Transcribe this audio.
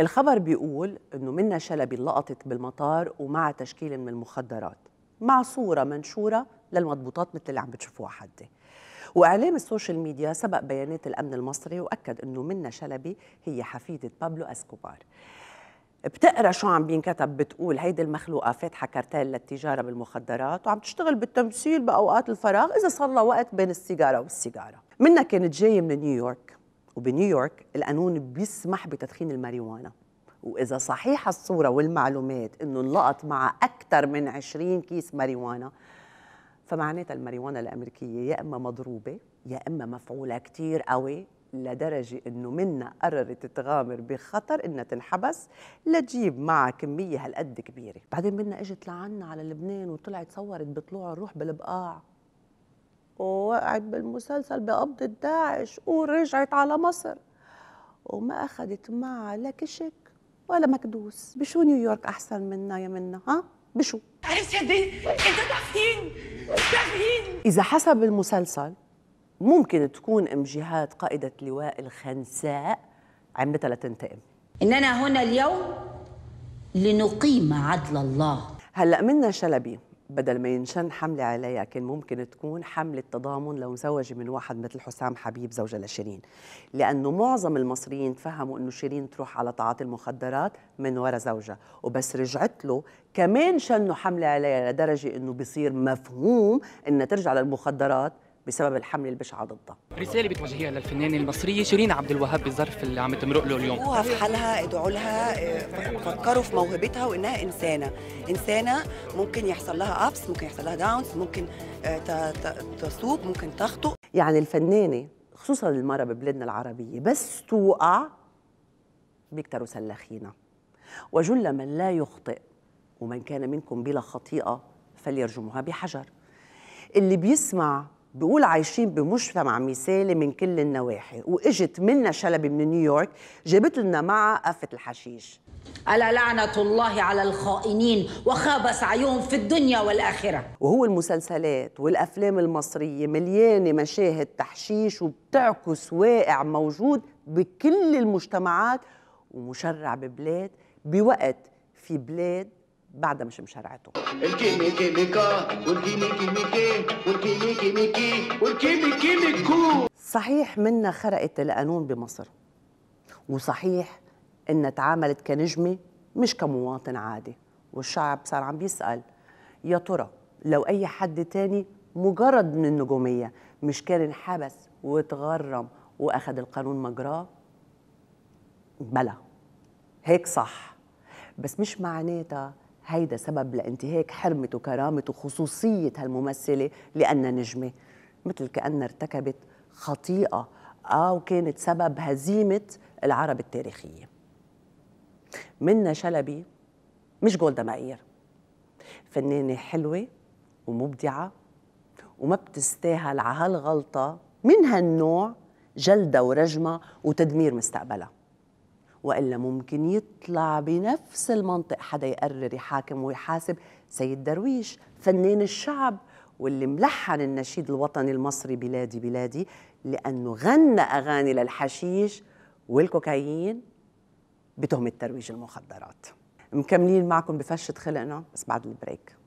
الخبر بيقول انه منى شلبي لقطت بالمطار ومع تشكيل من المخدرات مع صوره منشوره للمضبوطات مثل اللي عم بتشوفوها حدي واعلام السوشيال ميديا سبق بيانات الامن المصري واكد انه منى شلبي هي حفيده بابلو اسكوبار بتقرا شو عم بينكتب بتقول هيدي المخلوقه فاتحه كارتيل للتجاره بالمخدرات وعم تشتغل بالتمثيل باوقات الفراغ اذا صار وقت بين السيجاره والسيجاره منا كانت جايه من نيويورك وبنيويورك القانون بيسمح بتدخين الماريجوانا وإذا صحيحة الصورة والمعلومات إنه انلقط مع أكثر من 20 كيس ماريجوانا فمعناتها الماريجوانا الأمريكية يا إما مضروبة يا إما مفعولة كثير قوي لدرجة إنه منا قررت تغامر بخطر إنها تنحبس لتجيب معها كمية هالقد كبيرة بعدين منا إجت لعنا على لبنان وطلعت صورت بطلوع الروح بالبقاع ووقعت بالمسلسل بقبضة داعش ورجعت على مصر وما أخذت معها لا كشك ولا مكدوس بشو نيويورك أحسن منا يا منا ها بشو عرفتي دي انت تعرفين إذا حسب المسلسل ممكن تكون ام جهاد قائدة لواء الخنساء عمتها لتنتقم إننا هنا اليوم لنقيم عدل الله هلا منا شلبي بدل ما ينشن حملة عليها كان ممكن تكون حملة تضامن لو مزوجة من واحد مثل حسام حبيب زوجها لشيرين لأنه معظم المصريين تفهموا أنه شيرين تروح على تعاطي المخدرات من وراء زوجها وبس رجعت له كمان شنوا حملة عليها لدرجة أنه بصير مفهوم أنها ترجع للمخدرات بسبب الحمل البشعه ضدها رساله بتوجهيها للفنانه المصريه شيرين عبد الوهاب بالظرف اللي عم تمرق له اليوم هو في حالها ادعوا لها آه، فكروا في موهبتها وانها انسانه انسانه ممكن يحصل لها ابس ممكن يحصل لها داونز ممكن آه، تصوب ممكن تخطئ يعني الفنانه خصوصا المره ببلادنا العربية بس توقع بيكتروا سلاخينا وجل من لا يخطئ ومن كان منكم بلا خطيئة فليرجمها بحجر اللي بيسمع بقول عايشين بمجتمع مثالي من كل النواحي واجت منا شلبي من نيويورك جابت لنا مع قفة الحشيش ألا لعنة الله على الخائنين وخاب سعيهم في الدنيا والآخرة وهو المسلسلات والأفلام المصرية مليانة مشاهد تحشيش وبتعكس واقع موجود بكل المجتمعات ومشرع ببلاد بوقت في بلاد بعد مش مشرعته الكيمي كيميكا والكيمي كيميكي والكيمي كيميكي والكيمي كيميكو صحيح منا خرقت القانون بمصر وصحيح انها تعاملت كنجمه مش كمواطن عادي والشعب صار عم بيسال يا ترى لو اي حد تاني مجرد من النجوميه مش كان انحبس وتغرم واخذ القانون مجراه بلا هيك صح بس مش معناتها هيدا سبب لانتهاك حرمة وكرامة وخصوصية هالممثلة لأنها نجمة مثل كأنها ارتكبت خطيئة أو كانت سبب هزيمة العرب التاريخية منا شلبي مش جولدا مائير فنانة حلوة ومبدعة وما بتستاهل على هالغلطة من هالنوع جلدة ورجمة وتدمير مستقبلها والا ممكن يطلع بنفس المنطق حدا يقرر يحاكم ويحاسب سيد درويش فنان الشعب واللي ملحن النشيد الوطني المصري بلادي بلادي لانه غنى اغاني للحشيش والكوكايين بتهمه ترويج المخدرات مكملين معكم بفشه خلقنا بس بعد البريك